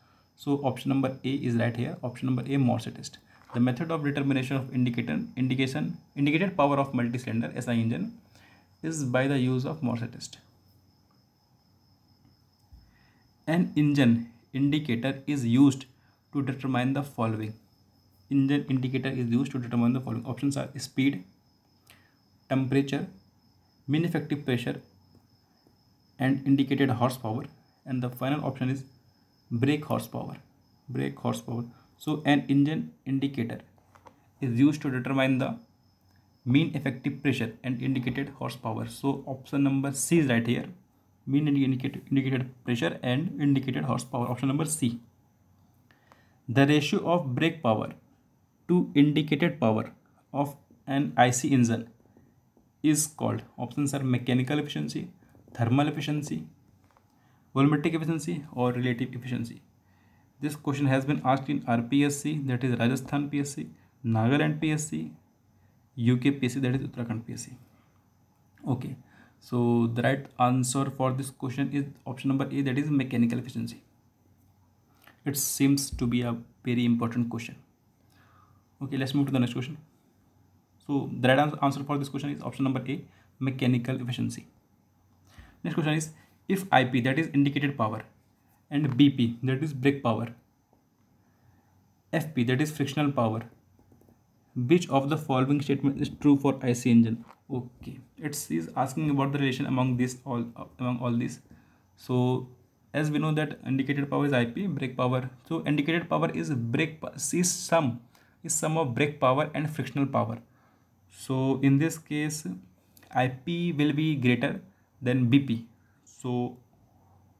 so option number A is right here option number A Morse test the method of determination of indicator indication indicated power of multi cylinder SI engine is by the use of Morse test an engine indicator is used to determine the following engine indicator is used to determine the following options are speed temperature mean effective pressure and indicated horsepower and the final option is brake horsepower brake horsepower so an engine indicator is used to determine the mean effective pressure and indicated horsepower so option number c is right here mean indicated, indicated pressure and indicated horsepower option number c the ratio of brake power to indicated power of an ic engine is called options are mechanical efficiency thermal efficiency volumetric efficiency or relative efficiency this question has been asked in rpsc that is rajasthan psc nagaland psc uk psc that is uttarakhand psc okay So the right answer for this question is option number A that is mechanical efficiency. It seems to be a very important question. Okay, let's move to the next question. So the right answer for this question is option number A, mechanical efficiency. Next question is if IP that is indicated power and BP that is brake power, FP that is frictional power which of the following statement is true for IC engine? Okay, it's is asking about the relation among this all among all these. So as we know that indicated power is IP, brake power. So indicated power is brake see sum is sum of brake power and frictional power. So in this case, IP will be greater than BP. So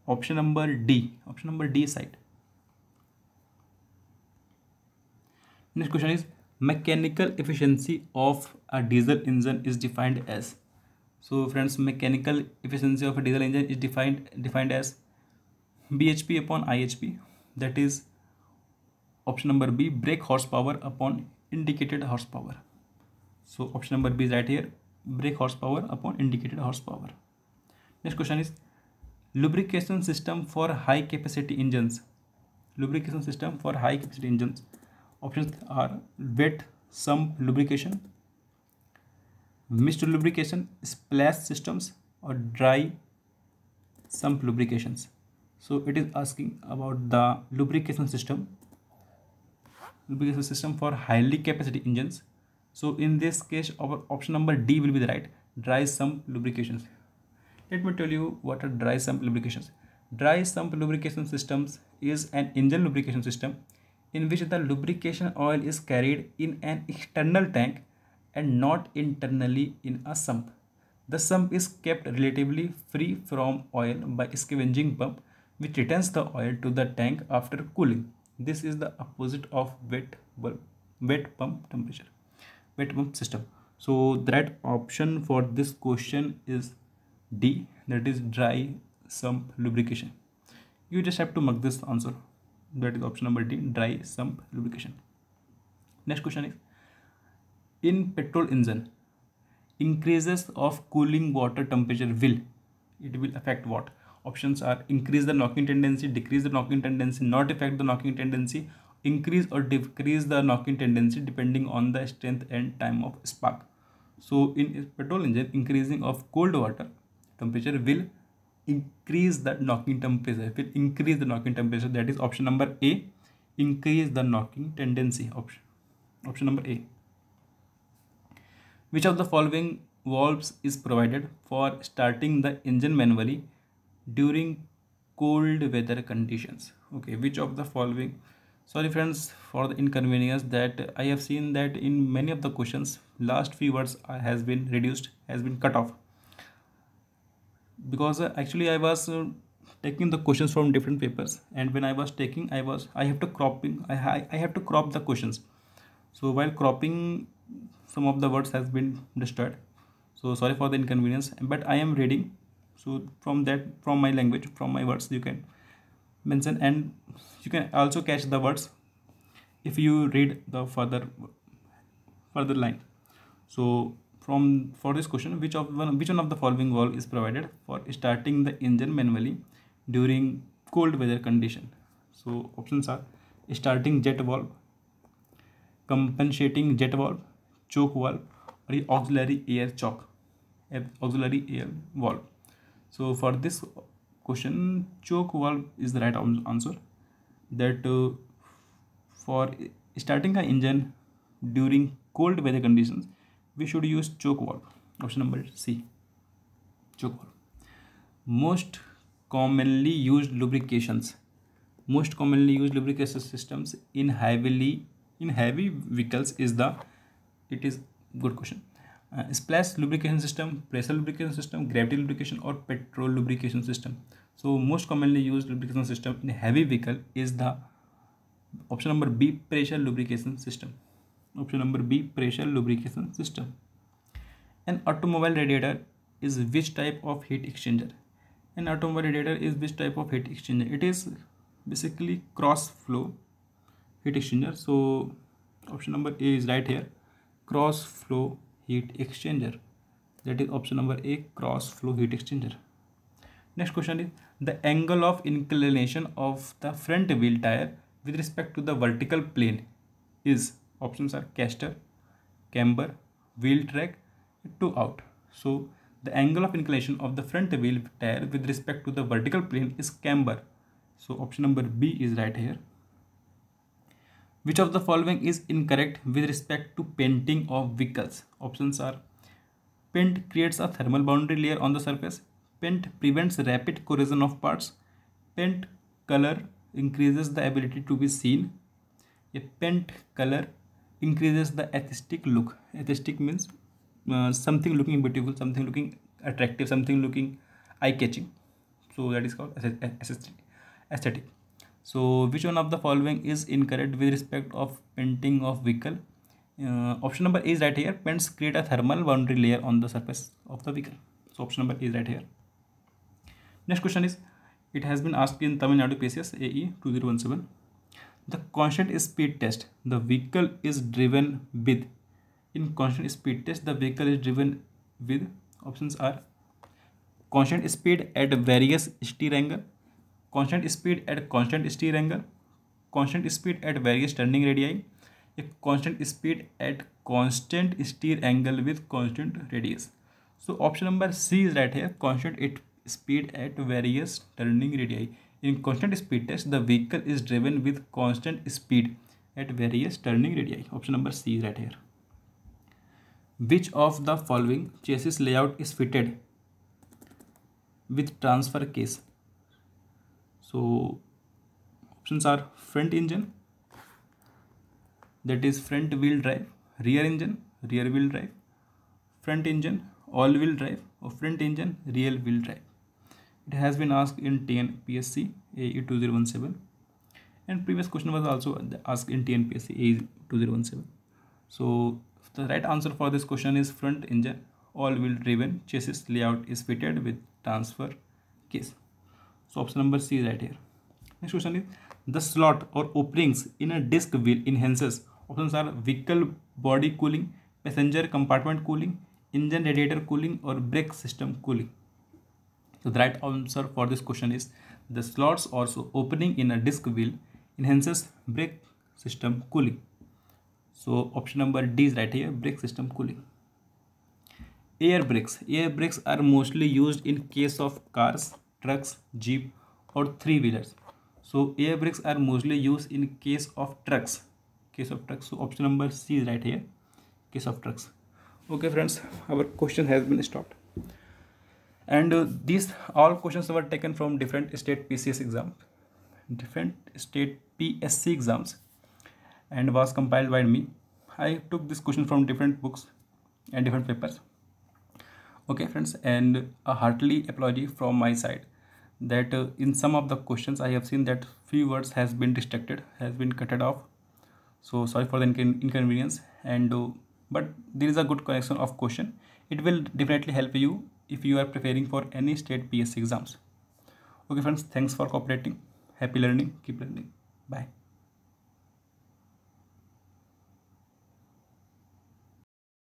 option number D, option number D side. Next question is mechanical efficiency of a diesel engine is defined as so friends mechanical efficiency of a diesel engine is defined defined as bhp upon ihp that is option number b brake horsepower upon indicated horsepower so option number b is right here brake horsepower upon indicated horsepower next question is lubrication system for high capacity engines lubrication system for high capacity engines options are wet sump lubrication mixed lubrication splash systems or dry sump lubrications so it is asking about the lubrication system lubrication system for highly capacity engines so in this case our option number d will be the right dry sump lubrications let me tell you what are dry sump lubrications dry sump lubrication systems is an engine lubrication system in which the lubrication oil is carried in an external tank and not internally in a sump. The sump is kept relatively free from oil by scavenging pump which returns the oil to the tank after cooling. This is the opposite of wet, wet pump temperature, wet pump system. So the right option for this question is D that is dry sump lubrication. You just have to mark this answer that is option number D dry sump lubrication next question is in petrol engine increases of cooling water temperature will it will affect what options are increase the knocking tendency decrease the knocking tendency not affect the knocking tendency increase or decrease the knocking tendency depending on the strength and time of spark so in petrol engine increasing of cold water temperature will increase the knocking temperature it will increase the knocking temperature that is option number a increase the knocking tendency option option number a which of the following valves is provided for starting the engine manually during cold weather conditions okay which of the following sorry friends for the inconvenience that i have seen that in many of the questions last few words uh, has been reduced has been cut off because uh, actually I was uh, taking the questions from different papers and when I was taking I was I have to cropping I, I, I have to crop the questions so while cropping some of the words has been destroyed so sorry for the inconvenience but I am reading so from that from my language from my words you can mention and you can also catch the words if you read the further further line so from for this question which of one which one of the following valve is provided for starting the engine manually during cold weather condition so options are starting jet valve compensating jet valve choke valve or auxiliary air choke auxiliary air valve so for this question choke valve is the right answer that uh, for starting the engine during cold weather conditions we should use choke valve option number C choke valve most commonly use lubrications most commonly use lubrication systems in heavily in heavy vehicles is the it is good question splash lubrication system pressure lubrication system gravity lubrication और petrol lubrication system so most commonly use lubrication system in heavy vehicle is the option number B pressure lubrication system Option number B pressure lubrication system. An automobile radiator is which type of heat exchanger? An automobile radiator is which type of heat exchanger? It is basically cross flow heat exchanger. So option number A is right here cross flow heat exchanger. That is option number A cross flow heat exchanger. Next question is the angle of inclination of the front wheel tire with respect to the vertical plane is options are caster camber wheel track to out so the angle of inclination of the front wheel tire with respect to the vertical plane is camber so option number b is right here which of the following is incorrect with respect to painting of vehicles options are paint creates a thermal boundary layer on the surface paint prevents rapid corrosion of parts paint color increases the ability to be seen a paint color increases the aesthetic look aesthetic means uh, something looking beautiful something looking attractive something looking eye catching so that is called aesthetic so which one of the following is incorrect with respect of painting of vehicle uh, option number is right here paints create a thermal boundary layer on the surface of the vehicle so option number is right here next question is it has been asked in tamil nadu pcs ae 2017 the constant speed test the vehicle is driven with in constant speed test the vehicle is driven with options are constant speed at various steer angle constant speed at constant steer angle constant speed at various turning radii a constant speed at constant steer angle with constant radius so option number c is right here constant speed at various turning radii in constant speed test, the vehicle is driven with constant speed at various turning radii. Option number C is right here. Which of the following chassis layout is fitted with transfer case? So options are front engine, that is front wheel drive, rear engine, rear wheel drive, front engine, all wheel drive, or front engine, rear wheel drive. It has been asked in 10 PSC AE2017 and previous question was also asked in 10 PSC AE2017. So the right answer for this question is front engine all wheel driven chassis layout is fitted with transfer case. So option number C is right here. Next question is the slot or openings in a disc wheel enhances. Options are vehicle body cooling, passenger compartment cooling, engine radiator cooling or brake system cooling. So the right answer for this question is the slots also opening in a disk wheel enhances brake system cooling. So option number D is right here, brake system cooling. Air brakes. Air brakes are mostly used in case of cars, trucks, jeep or three-wheelers. So air brakes are mostly used in case of trucks. Case of trucks. So option number C is right here. Case of trucks. Okay friends, our question has been stopped and uh, these all questions were taken from different state PCS exam different state PSC exams and was compiled by me I took this question from different books and different papers okay friends and a heartily apology from my side that uh, in some of the questions I have seen that few words has been distracted has been cutted off so sorry for the incon inconvenience and uh, but there is a good connection of question it will definitely help you if you are preparing for any state PSC exams. Okay friends, thanks for cooperating. Happy learning. Keep learning. Bye.